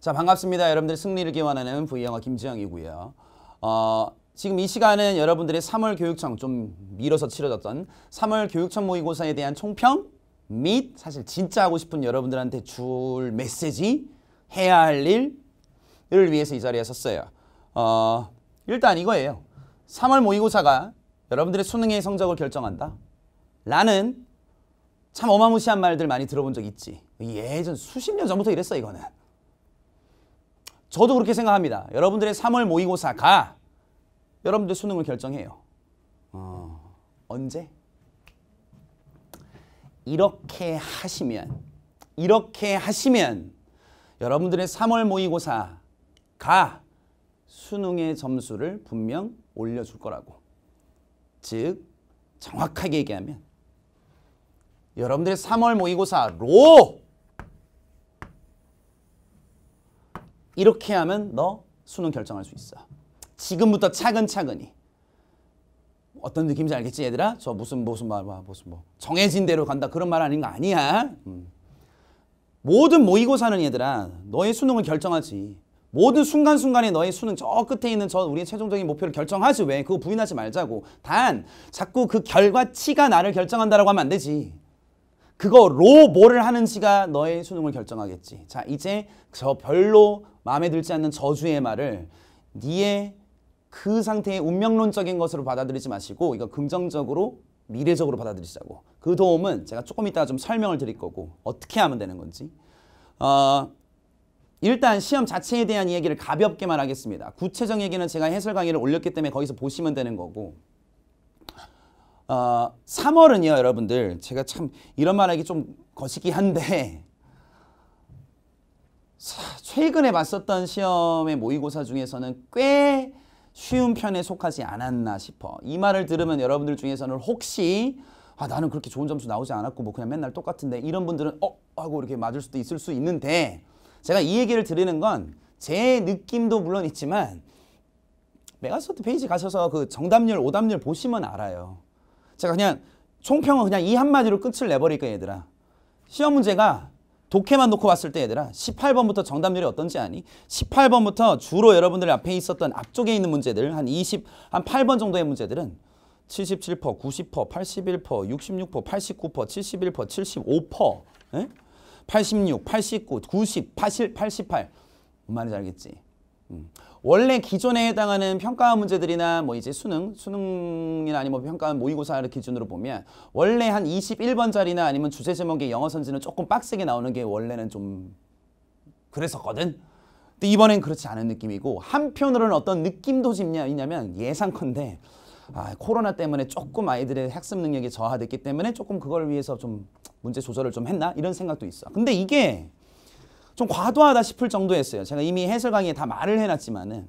자 반갑습니다. 여러분들 승리를 기원하는 V영어 김지영이고요. 어, 지금 이 시간은 여러분들의 3월 교육청 좀 미뤄서 치러졌던 3월 교육청 모의고사에 대한 총평 및 사실 진짜 하고 싶은 여러분들한테 줄 메시지 해야 할 일을 위해서 이 자리에 섰어요. 어, 일단 이거예요. 3월 모의고사가 여러분들의 수능의 성적을 결정한다. 라는 참 어마무시한 말들 많이 들어본 적 있지. 예전 수십 년 전부터 이랬어 이거는. 저도 그렇게 생각합니다. 여러분들의 3월 모의고사가 여러분들 수능을 결정해요. 어, 언제? 이렇게 하시면 이렇게 하시면 여러분들의 3월 모의고사가 수능의 점수를 분명 올려줄 거라고. 즉 정확하게 얘기하면 여러분들의 3월 모의고사로 이렇게 하면 너 수능 결정할 수 있어. 지금부터 차근차근히. 어떤 느낌인지 알겠지 얘들아? 저 무슨 무슨 말 뭐, 무슨 뭐 정해진 대로 간다 그런 말 아닌 거 아니야. 음. 모든 모의고사는 얘들아 너의 수능을 결정하지. 모든 순간순간에 너의 수능 저 끝에 있는 저 우리의 최종적인 목표를 결정하지 왜 그거 부인하지 말자고 단 자꾸 그 결과치가 나를 결정한다라고 하면 안 되지 그거로 뭐를 하는지가 너의 수능을 결정하겠지 자 이제 저 별로 마음에 들지 않는 저주의 말을 니의 그 상태의 운명론적인 것으로 받아들이지 마시고 이거 긍정적으로 미래적으로 받아들이자고 그 도움은 제가 조금 이따 가좀 설명을 드릴 거고 어떻게 하면 되는 건지 어, 일단 시험 자체에 대한 이야기를 가볍게말 하겠습니다. 구체적 얘기는 제가 해설 강의를 올렸기 때문에 거기서 보시면 되는 거고 어, 3월은요 여러분들 제가 참 이런 말하기 좀 거시기 한데 최근에 봤었던 시험의 모의고사 중에서는 꽤 쉬운 편에 속하지 않았나 싶어. 이 말을 들으면 여러분들 중에서는 혹시 아 나는 그렇게 좋은 점수 나오지 않았고 뭐 그냥 맨날 똑같은데 이런 분들은 어 하고 이렇게 맞을 수도 있을 수 있는데 제가 이 얘기를 드리는 건 제 느낌도 물론 있지만 메가소프트 페이지 가셔서 그 정답률 오답률 보시면 알아요. 제가 그냥 총평은 그냥 이 한마디로 끝을 내버릴 거예요, 얘들아. 시험 문제가 독해만 놓고 봤을 때 얘들아 18번부터 정답률이 어떤지 아니? 18번부터 주로 여러분들 앞에 있었던 앞쪽에 있는 문제들 한 20, 한 8번 정도의 문제들은 77%, 90%, 81%, 66%, 89%, 71%, 75%, 에? 86, 89, 90, 80, 88뭔 말인지 알겠지? 음. 원래 기존에 해당하는 평가 문제들이나 뭐 이제 수능, 수능이나 아니면 평가 모의고사를 기준으로 보면 원래 한 21번 자리나 아니면 주제 제목의 영어 선지는 조금 빡세게 나오는 게 원래는 좀 그랬었거든. 근데 이번엔 그렇지 않은 느낌이고 한편으로는 어떤 느낌도 있냐면 예상컨대 아, 코로나 때문에 조금 아이들의 학습 능력이 저하됐기 때문에 조금 그걸 위해서 좀 문제 조절을 좀 했나 이런 생각도 있어. 근데 이게 좀 과도하다 싶을 정도였어요. 제가 이미 해설 강의에 다 말을 해놨지만은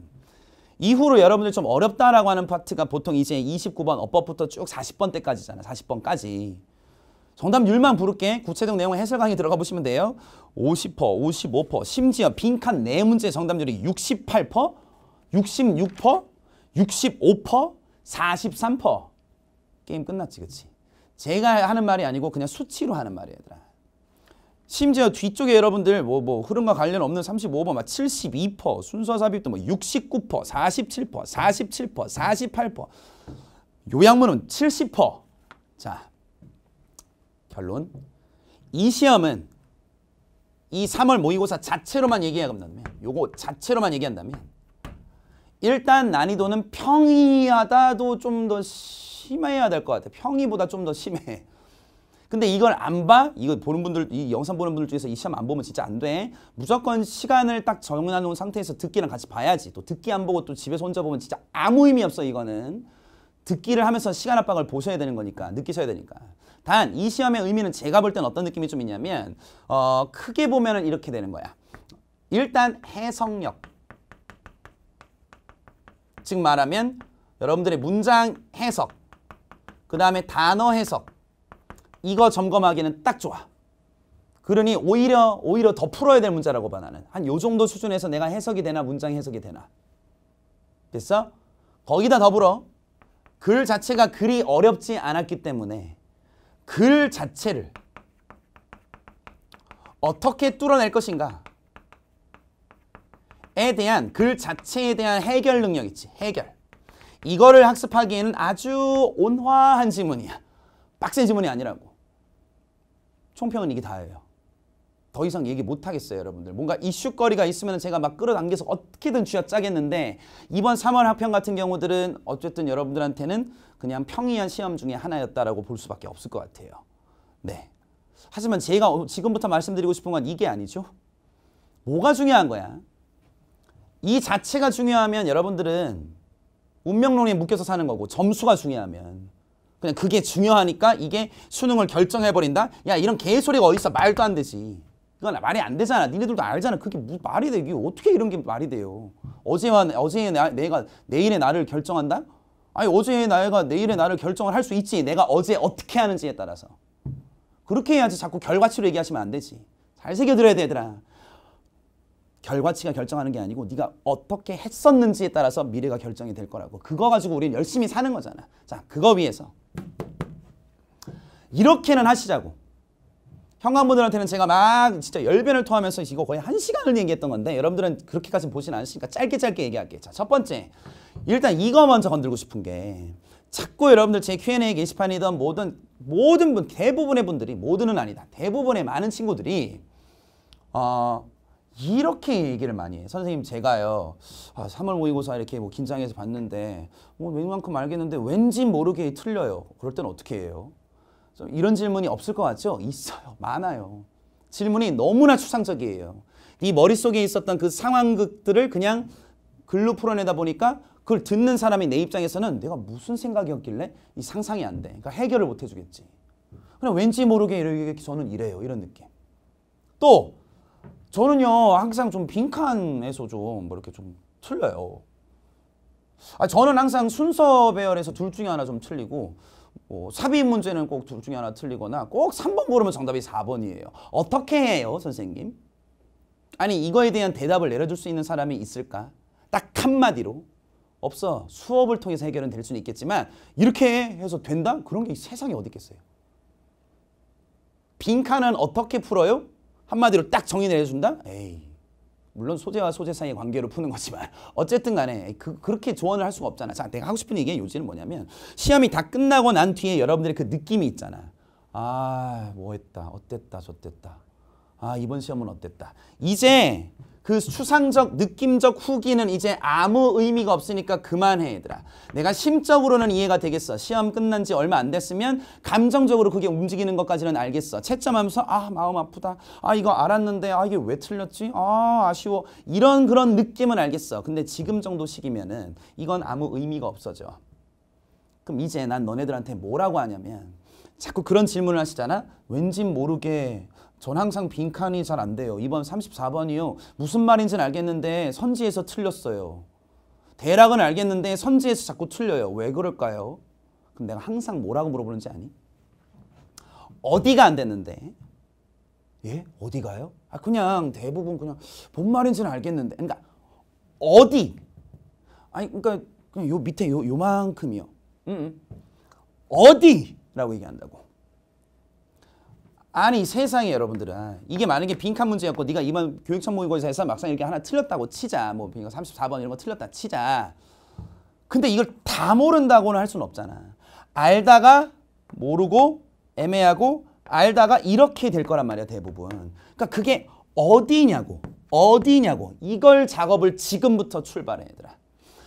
이후로 여러분들 좀 어렵다라고 하는 파트가 보통 이제 29번 업법부터 쭉 40번 때까지잖아. 40번까지. 정답률만 부를게. 구체적 내용 해설 강의 들어가 보시면 돼요. 50%, 55%, 심지어 빈칸 네문제 정답률이 68%, 66%, 65%, 43%. 게임 끝났지, 그치? 제가 하는 말이 아니고 그냥 수치로 하는 말이야, 얘들아. 심지어 뒤쪽에 여러분들 뭐, 뭐 흐름과 관련 없는 35번 막 72%, 순서 삽입도 뭐 69%, 47%, 47%, 48%. 요양문은 70%. 자, 결론. 이 시험은 이 3월 모의고사 자체로만 얘기한다면 요거 자체로만 얘기한다면 일단 난이도는 평이하다도 좀 더 심해야 될 것 같아. 평이보다 좀 더 심해. 근데 이걸 안 봐? 이거 보는 분들, 이 영상 보는 분들 중에서 이 시험 안 보면 진짜 안 돼. 무조건 시간을 딱 정해놓은 상태에서 듣기랑 같이 봐야지. 또 듣기 안 보고 또 집에서 혼자 보면 진짜 아무 의미 없어, 이거는. 듣기를 하면서 시간 압박을 보셔야 되는 거니까, 느끼셔야 되니까. 단, 이 시험의 의미는 제가 볼 땐 어떤 느낌이 좀 있냐면, 어, 크게 보면은 이렇게 되는 거야. 일단 해석력. 즉 말하면 여러분들의 문장 해석, 그 다음에 단어 해석, 이거 점검하기는 딱 좋아. 그러니 오히려 오히려 더 풀어야 될 문제라고 봐 나는. 한 요 정도 수준에서 내가 해석이 되나 문장 해석이 되나. 됐어? 거기다 더불어 글 자체가 글이 어렵지 않았기 때문에 글 자체를 어떻게 뚫어낼 것인가 에 대한 글 자체에 대한 해결 능력 있지 해결 이거를 학습하기에는 아주 온화한 지문이야 빡센 지문이 아니라고 총평은 이게 다예요. 더 이상 얘기 못하겠어요 여러분들 뭔가 이슈거리가 있으면 제가 막 끌어당겨서 어떻게든 쥐어짜겠는데 이번 3월 학평 같은 경우들은 어쨌든 여러분들한테는 그냥 평이한 시험 중에 하나였다라고 볼 수밖에 없을 것 같아요 네 하지만 제가 어, 지금부터 말씀드리고 싶은 건 이게 아니죠 뭐가 중요한 거야 이 자체가 중요하면 여러분들은 운명론에 묶여서 사는 거고 점수가 중요하면 그냥 그게 중요하니까 이게 수능을 결정해버린다? 야 이런 개소리가 어딨어 말도 안 되지 이건 말이 안 되잖아 니네들도 알잖아 그게 무, 말이 되 이게 어떻게 이런 게 말이 돼요 어제와 어제의 나, 내가 내일의 나를 결정한다? 아니 어제의 나가 내일의 나를 결정을 할 수 있지 내가 어제 어떻게 하는지에 따라서 그렇게 해야지 자꾸 결과치로 얘기하시면 안 되지 잘 새겨들어야 되더라 결과치가 결정하는 게 아니고 네가 어떻게 했었는지에 따라서 미래가 결정이 될 거라고 그거 가지고 우리는 열심히 사는 거잖아 자 그거 위해서 이렇게는 하시자고. 현관분들한테는 제가 막 진짜 열변을 토하면서 이거 거의 한 시간을 얘기했던 건데 여러분들은 그렇게까지 는 보진 않으시니까 짧게 짧게 얘기할게요. 자, 첫 번째. 일단 이거 먼저 건들고 싶은 게 자꾸 여러분들 제 Q&A 게시판이던 모든 모든 분 대부분의 분들이 모두는 아니다. 대부분의 많은 친구들이 어 이렇게 얘기를 많이 해요. 선생님 제가요 아, 3월 모의고사 이렇게 뭐 긴장해서 봤는데 뭐 웬만큼 알겠는데 왠지 모르게 틀려요. 그럴 땐 어떻게 해요? 이런 질문이 없을 것 같죠? 있어요. 많아요. 질문이 너무나 추상적이에요. 이 머릿속에 있었던 그 상황극들을 그냥 글로 풀어내다 보니까 그걸 듣는 사람이 내 입장에서는 내가 무슨 생각이었길래 이 상상이 안 돼. 그러니까 해결을 못 해주겠지. 그냥 왠지 모르게 이렇게 저는 이래요. 이런 느낌. 또 저는요 항상 좀 빈칸에서 좀 뭐 이렇게 좀 틀려요. 아 저는 항상 순서 배열에서 둘 중에 하나 좀 틀리고 뭐 삽입 문제는 꼭 둘 중에 하나 틀리거나 꼭 3번 고르면 정답이 4번이에요. 어떻게 해요 선생님? 아니 이거에 대한 대답을 내려줄 수 있는 사람이 있을까? 딱 한마디로 없어. 수업을 통해서 해결은 될 수는 있겠지만 이렇게 해서 된다? 그런 게 세상에 어디 있겠어요. 빈칸은 어떻게 풀어요? 한마디로 딱 정의 내려준다? 에이 물론 소재와 소재 사이의 관계로 푸는 거지만 어쨌든 간에 그, 그렇게 조언을 할 수가 없잖아. 자, 내가 하고 싶은 얘기의 요지는 뭐냐면 시험이 다 끝나고 난 뒤에 여러분들의 그 느낌이 있잖아. 아, 뭐 했다. 어땠다. 저땠다. 아, 이번 시험은 어땠다. 이제 그 추상적 느낌적 후기는 이제 아무 의미가 없으니까 그만해 얘들아 내가 심적으로는 이해가 되겠어 시험 끝난 지 얼마 안 됐으면 감정적으로 그게 움직이는 것까지는 알겠어 채점하면서 아 마음 아프다 아 이거 알았는데 아 이게 왜 틀렸지 아 아쉬워 이런 그런 느낌은 알겠어 근데 지금 정도 시이면은 이건 아무 의미가 없어져 그럼 이제 난 너네들한테 뭐라고 하냐면 자꾸 그런 질문을 하시잖아 왠지 모르게 전 항상 빈칸이 잘 안 돼요. 이번 34번이요. 무슨 말인지는 알겠는데 선지에서 틀렸어요. 대략은 알겠는데 선지에서 자꾸 틀려요. 왜 그럴까요? 그럼 내가 항상 뭐라고 물어보는지 아니? 어디가 안 됐는데? 예? 어디가요? 아 그냥 대부분 그냥 뭔 말인지는 알겠는데 그러니까 어디? 아니 그러니까 그냥 요 밑에 요 요만큼이요. 음, 어디라고 얘기한다고. 아니 세상에 여러분들은 이게 만약에 빈칸 문제였고 네가 이번 교육청 모의고사에서 막상 이렇게 하나 틀렸다고 치자 뭐 34번 이런 거 틀렸다 치자 근데 이걸 다 모른다고는 할 수는 없잖아 알다가 모르고 애매하고 알다가 이렇게 될 거란 말이야 대부분 그러니까 그게 어디냐고 어디냐고 이걸 작업을 지금부터 출발해 얘들아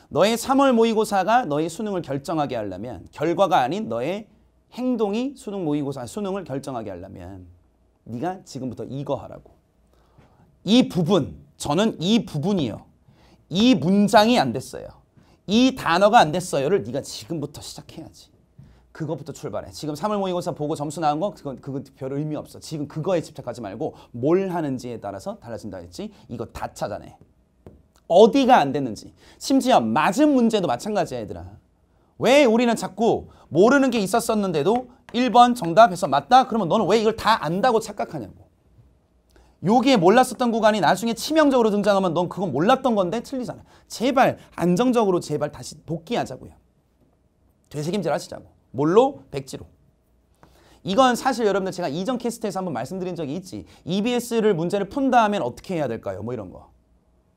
너의 3월 모의고사가 너의 수능을 결정하게 하려면 결과가 아닌 너의 행동이 수능 모의고사 수능을 결정하게 하려면 네가 지금부터 이거 하라고. 이 부분 저는 이 부분이요. 이 문장이 안 됐어요. 이 단어가 안 됐어요를 네가 지금부터 시작해야지. 그거부터 출발해. 지금 3월 모의고사 보고 점수 나온 거 그건 그건 별 의미 없어. 지금 그거에 집착하지 말고 뭘 하는지에 따라서 달라진다 했지. 이거 다 찾아내. 어디가 안 됐는지. 심지어 맞은 문제도 마찬가지야 얘들아. 왜 우리는 자꾸 모르는 게 있었었는데도 1번 정답에서 맞다? 그러면 너는 왜 이걸 다 안다고 착각하냐고. 여기에 몰랐었던 구간이 나중에 치명적으로 등장하면 넌 그건 몰랐던 건데 틀리잖아. 제발 안정적으로 제발 다시 복귀하자고요. 되새김질 하시자고. 뭘로? 백지로. 이건 사실 여러분들 제가 이전 캐스트에서 한번 말씀드린 적이 있지. EBS를 문제를 푼다 하면 어떻게 해야 될까요? 뭐 이런 거.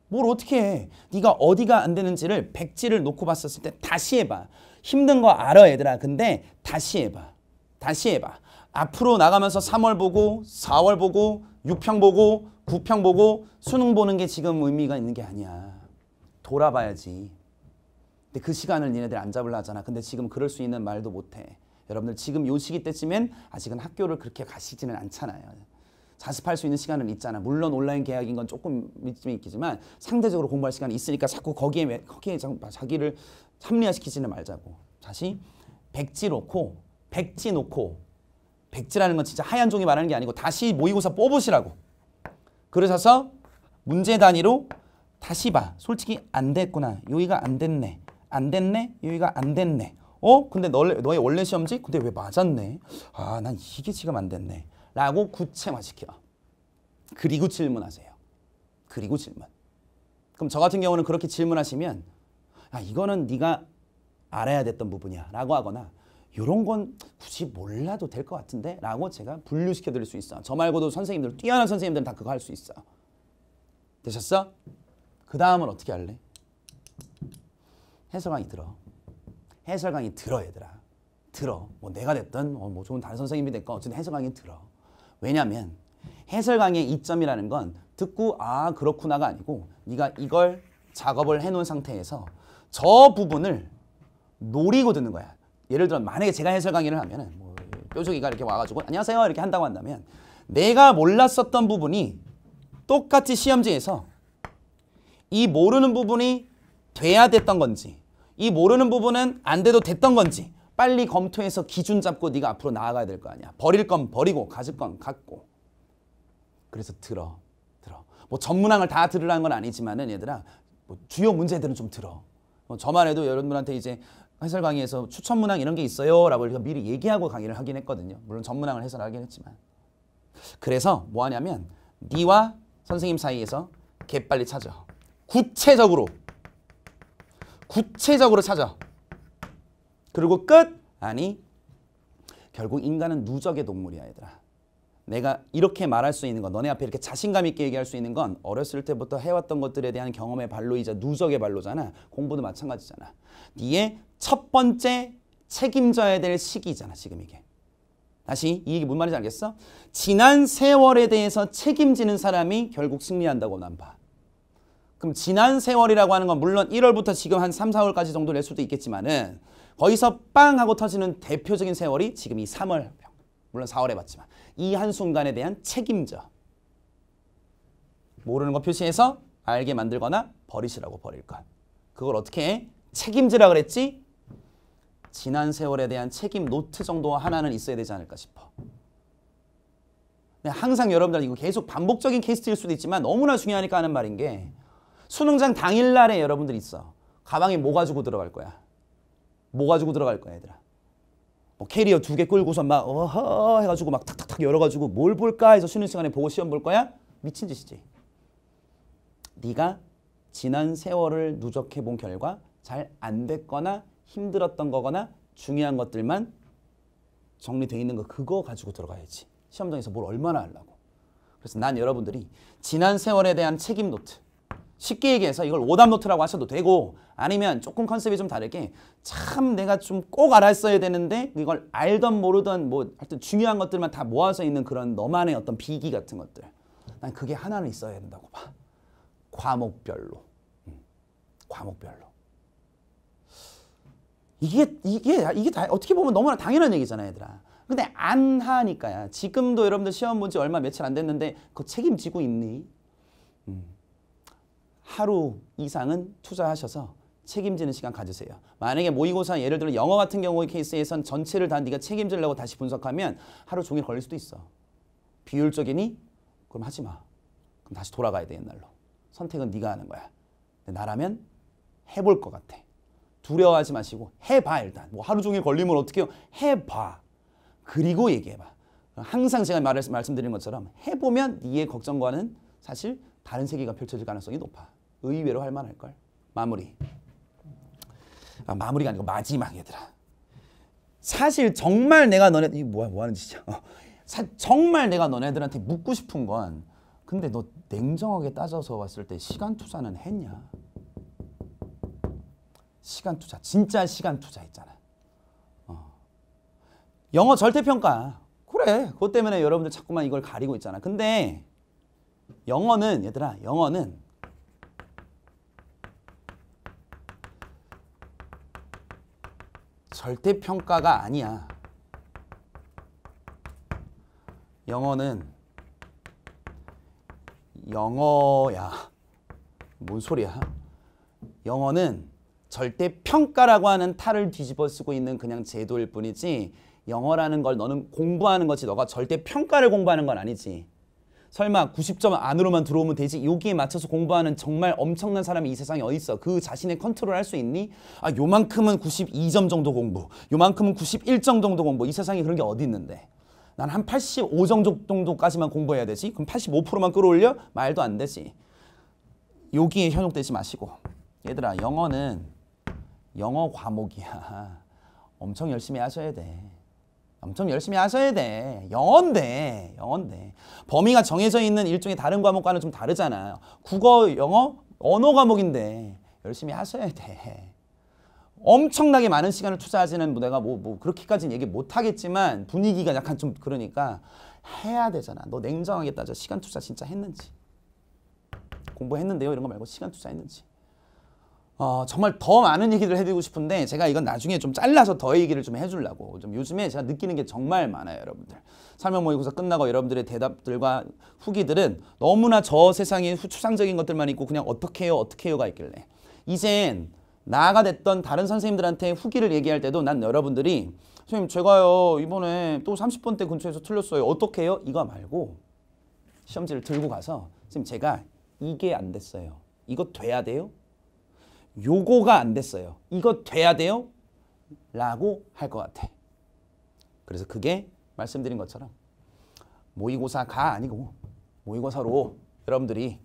뭘 어떻게 해. 네가 어디가 안 되는지를 백지를 놓고 봤었을 때 다시 해봐. 힘든 거 알아 얘들아. 근데 다시 해봐. 다시 해봐. 앞으로 나가면서 3월 보고 4월 보고 6평 보고 9평 보고 수능 보는 게 지금 의미가 있는 게 아니야. 돌아봐야지. 근데 그 시간을 니네들 안 잡으려 하잖아. 근데 지금 그럴 수 있는 말도 못해. 여러분들 지금 요 시기 때쯤엔 아직은 학교를 그렇게 가시지는 않잖아요. 자습할 수 있는 시간은 있잖아. 물론 온라인 계약인 건 조금 있긴 있겠지만 상대적으로 공부할 시간이 있으니까 자꾸 거기에 거기에 자기를 합리화시키지는 말자고. 다시 백지 놓고 백지 놓고 백지라는 건 진짜 하얀 종이 말하는 게 아니고 다시 모의고사 뽑으시라고. 그러셔서 문제 단위로 다시 봐. 솔직히 안 됐구나. 요이가 안 됐네. 안 됐네. 요이가 안 됐네. 어? 근데 너, 너의 원래 시험지? 근데 왜 맞았네? 아, 난 이게 지금 안 됐네. 라고 구체화시켜. 그리고 질문하세요. 그리고 질문. 그럼 저 같은 경우는 그렇게 질문하시면 아, 이거는 네가 알아야 됐던 부분이야 라고 하거나 이런 건 굳이 몰라도 될 것 같은데 라고 제가 분류시켜 드릴 수 있어. 저 말고도 선생님들 뛰어난 선생님들은 다 그거 할 수 있어. 되셨어? 그 다음은 어떻게 할래? 해설 강의 들어. 해설 강의 들어 얘들아. 들어. 뭐 내가 됐든 어, 뭐 좋은 다른 선생님이 됐건 어쨌든 해설 강의 들어. 왜냐하면 해설 강의의 이점이라는 건 듣고 아 그렇구나가 아니고 네가 이걸 작업을 해놓은 상태에서 저 부분을 노리고 듣는 거야. 예를 들어 만약에 제가 해설 강의를 하면은 뭐 뾰족이가 이렇게 와가지고 안녕하세요 이렇게 한다고 한다면 내가 몰랐었던 부분이 똑같이 시험지에서 이 모르는 부분이 돼야 됐던 건지 이 모르는 부분은 안 돼도 됐던 건지 빨리 검토해서 기준 잡고 네가 앞으로 나아가야 될 거 아니야. 버릴 건 버리고 가질 건 갖고. 그래서 들어. 들어. 뭐 전문항을 다 들으라는 건 아니지만은 얘들아 뭐 주요 문제들은 좀 들어. 뭐 저만 해도 여러분한테 이제 해설 강의에서 추천 문항 이런 게 있어요 라고 미리 얘기하고 강의를 하긴 했거든요. 물론 전문항을 해설하긴 했지만. 그래서 뭐 하냐면 네와 선생님 사이에서 개빨리 찾아. 구체적으로 구체적으로 찾아. 그리고 끝! 아니 결국 인간은 누적의 동물이야 얘들아. 내가 이렇게 말할 수 있는 건 너네 앞에 이렇게 자신감 있게 얘기할 수 있는 건 어렸을 때부터 해왔던 것들에 대한 경험의 발로이자 누적의 발로잖아. 공부도 마찬가지잖아. 니의 첫 번째 책임져야 될 시기잖아 지금 이게. 다시 이 얘기 뭔 말인지 알겠어? 지난 세월에 대해서 책임지는 사람이 결국 승리한다고 난 봐. 그럼 지난 세월이라고 하는 건 물론 1월부터 지금 한 3, 4월까지 정도 낼 수도 있겠지만은 거기서 빵 하고 터지는 대표적인 세월이 지금 이 3월 합병. 물론 4월에 봤지만 이 한순간에 대한 책임져. 모르는 거 표시해서 알게 만들거나 버리시라고 버릴 것. 그걸 어떻게 해? 책임지라 그랬지? 지난 세월에 대한 책임 노트 정도 하나는 있어야 되지 않을까 싶어. 항상 여러분들 이거 계속 반복적인 케이스일 수도 있지만 너무나 중요하니까 하는 말인 게 수능장 당일날에 여러분들 있어. 가방에 뭐 가지고 들어갈 거야? 뭐 가지고 들어갈 거야 얘들아 뭐 캐리어 두 개 끌고서 막 어허 해가지고 막 탁탁탁 열어가지고 뭘 볼까 해서 쉬는 시간에 보고 시험 볼 거야? 미친 짓이지 네가 지난 세월을 누적해 본 결과 잘 안 됐거나 힘들었던 거거나 중요한 것들만 정리돼 있는 거 그거 가지고 들어가야지 시험장에서 뭘 얼마나 하려고 그래서 난 여러분들이 지난 세월에 대한 책임 노트 쉽게 얘기해서 이걸 오답 노트라고 하셔도 되고 아니면 조금 컨셉이 좀 다르게 참 내가 좀 꼭 알았어야 되는데 이걸 알던 모르던 뭐 하여튼 중요한 것들만 다 모아서 있는 그런 너만의 어떤 비기 같은 것들 난 그게 하나는 있어야 된다고 봐 과목별로 음. 과목별로 이게 이게 이게 다, 어떻게 보면 너무나 당연한 얘기잖아 얘들아 근데 안 하니까야 지금도 여러분들 시험 본 지 얼마 며칠 안 됐는데 그거 책임지고 있니? 음. 하루 이상은 투자하셔서 책임지는 시간 가지세요. 만약에 모의고사 예를 들어 영어 같은 경우의 케이스에선 전체를 다 네가 책임지려고 다시 분석하면 하루 종일 걸릴 수도 있어. 비율적이니 그럼 하지 마. 그럼 다시 돌아가야 돼 옛날로. 선택은 네가 하는 거야. 근데 나라면 해볼 것 같아. 두려워하지 마시고 해봐 일단. 뭐 하루 종일 걸리면 어떻게 해요? 해봐. 그리고 얘기해봐. 항상 제가 말, 말씀드린 것처럼 해보면 네의 걱정과는 사실 다른 세계가 펼쳐질 가능성이 높아. 의외로 할만할걸? 마무리. 아, 마무리가 아니고 마지막 얘들아. 사실 정말 내가 너네 이 뭐야 뭐 하는 짓이야. 어. 사, 정말 내가 너네들한테 묻고 싶은 건 근데 너 냉정하게 따져서 봤을 때 시간 투자는 했냐? 시간 투자 진짜 시간 투자 있잖아. 어. 영어 절대평가 그래 그것 때문에 여러분들 자꾸만 이걸 가리고 있잖아. 근데 영어는 얘들아 영어는 절대 평가가 아니야. 영어는 영어야. 뭔 소리야? 영어는 절대 평가라고 하는 탈을 뒤집어 쓰고 있는 그냥 제도일 뿐이지 영어라는 걸 너는 공부하는 거지 너가 절대 평가를 공부하는 건 아니지. 설마 90점 안으로만 들어오면 되지 여기에 맞춰서 공부하는 정말 엄청난 사람이 이 세상에 어디 있어 그 자신의 컨트롤 할수 있니? 아 요만큼은 92점 정도 공부 요만큼은 91점 정도 공부 이 세상에 그런 게 어디 있는데 난 한85정 정도까지만 공부해야 되지 그럼 85%만 끌어올려? 말도 안 되지 여기에 현혹되지 마시고 얘들아 영어는 영어 과목이야 엄청 열심히 하셔야 돼 엄청 열심히 하셔야 돼. 영어인데, 영어인데. 범위가 정해져 있는 일종의 다른 과목과는 좀 다르잖아. 요 국어, 영어, 언어 과목인데 열심히 하셔야 돼. 엄청나게 많은 시간을 투자하지는 내가 뭐, 뭐 그렇게까지는 얘기 못하겠지만 분위기가 약간 좀 그러니까 해야 되잖아. 너 냉정하게 따져. 시간 투자 진짜 했는지. 공부했는데요. 이런 거 말고 시간 투자했는지. 어, 정말 더 많은 얘기를 해드리고 싶은데 제가 이건 나중에 좀 잘라서 더 얘기를 좀 해주려고 좀 요즘에 제가 느끼는 게 정말 많아요 여러분들 설명 모의고사 끝나고 여러분들의 대답들과 후기들은 너무나 저 세상에 추상적인 것들만 있고 그냥 어떻게 해요 어떻게 해요가 있길래 이젠 나가 됐던 다른 선생님들한테 후기를 얘기할 때도 난 여러분들이 선생님 제가요 이번에 또 30번대 근처에서 틀렸어요 어떻게 해요? 이거 말고 시험지를 들고 가서 선생님 제가 이게 안 됐어요 이거 돼야 돼요? 요거가 안 됐어요. 이거 돼야 돼요? 라고 할 것 같아. 그래서 그게 말씀드린 것처럼 모의고사가 아니고 모의고사로 여러분들이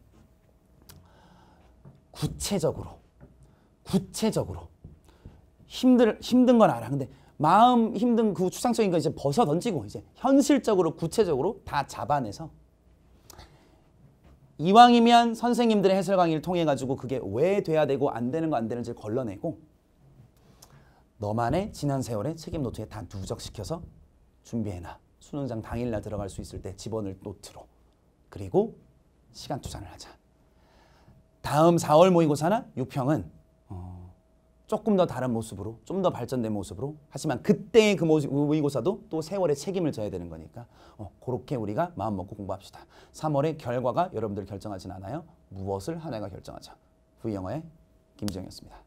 구체적으로 구체적으로 힘들 힘든 건 알아. 근데 마음 힘든 그 추상적인 거 이제 벗어 던지고 이제 현실적으로 구체적으로 다 잡아내서 이왕이면 선생님들의 해설 강의를 통해 가지고 그게 왜 돼야 되고 안 되는 거 안 되는지 걸러내고 너만의 지난 세월의 책임 노트에 다 누적시켜서 준비해놔. 수능장 당일날 들어갈 수 있을 때 집어넣을 노트로. 그리고 시간 투자를 하자. 다음 4월 모의고사나 6평은 어, 조금 더 다른 모습으로 좀 더 발전된 모습으로 하지만 그때의 그 모습 의고사도또 세월의 책임을 져야 되는 거니까 어, 그렇게 우리가 마음 먹고 공부합시다. 3월의 결과가 여러분들 결정하진 않아요. 무엇을 하나가 결정하죠 V영어의 그 김지영이었습니다.